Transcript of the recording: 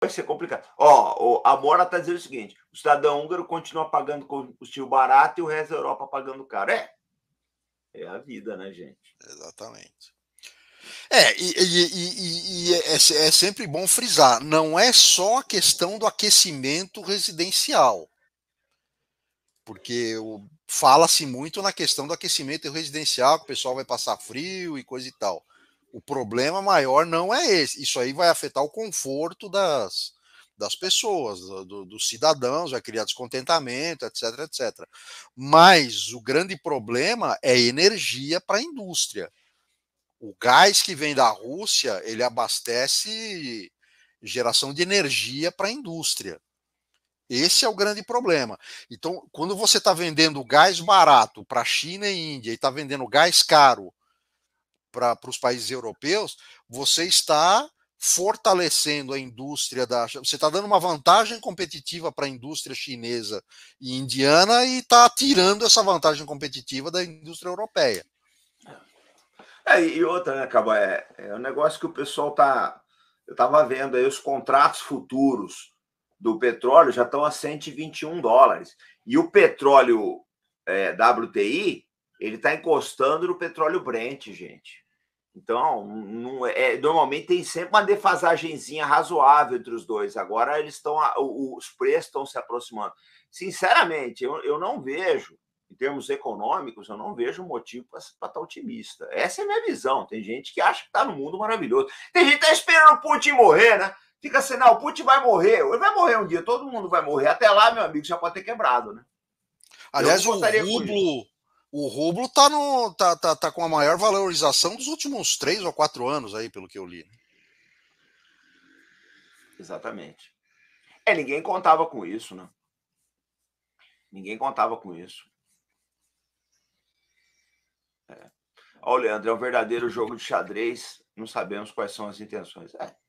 vai ser complicado. Ó, a Mora está dizendo o seguinte: o cidadão húngaro continua pagando combustível barato e o resto da Europa pagando caro. É. É a vida, né, gente? Exatamente. É, e, e, e, e é, é, é, sempre bom frisar: não é só a questão do aquecimento residencial. Porque fala-se muito na questão do aquecimento residencial, que o pessoal vai passar frio e coisa e tal. O problema maior não é esse. Isso aí vai afetar o conforto das, das pessoas, do, dos cidadãos, vai criar descontentamento, etc, etc. Mas o grande problema é energia para a indústria. O gás que vem da Rússia, ele abastece geração de energia para a indústria. Esse é o grande problema. Então, quando você está vendendo gás barato para a China e Índia e está vendendo gás caro para os países europeus, você está fortalecendo a indústria da. Você está dando uma vantagem competitiva para a indústria chinesa e indiana e está tirando essa vantagem competitiva da indústria europeia. É, e outra, né, Cabo? É, é um negócio que o pessoal tá. Eu estava vendo aí os contratos futuros do petróleo já estão a 121 dólares. E o petróleo é, WTI, ele está encostando no petróleo Brent, gente. Então, não é, é, normalmente tem sempre uma defasagemzinha razoável entre os dois. Agora eles estão, os preços estão se aproximando. Sinceramente, eu, eu não vejo, em termos econômicos, eu não vejo motivo para estar tá otimista. Essa é a minha visão. Tem gente que acha que está no mundo maravilhoso. Tem gente que está esperando o Putin morrer, né? Fica assim, não, o Putin vai morrer. Ele vai morrer um dia, todo mundo vai morrer. Até lá, meu amigo, já pode ter quebrado, né? Aliás, o rublo, o rublo tá, no, tá, tá, tá com a maior valorização dos últimos três ou quatro anos aí, pelo que eu li. Né? Exatamente. É, ninguém contava com isso, né? Ninguém contava com isso. É. Olha, Leandro, é um verdadeiro jogo de xadrez. Não sabemos quais são as intenções. É.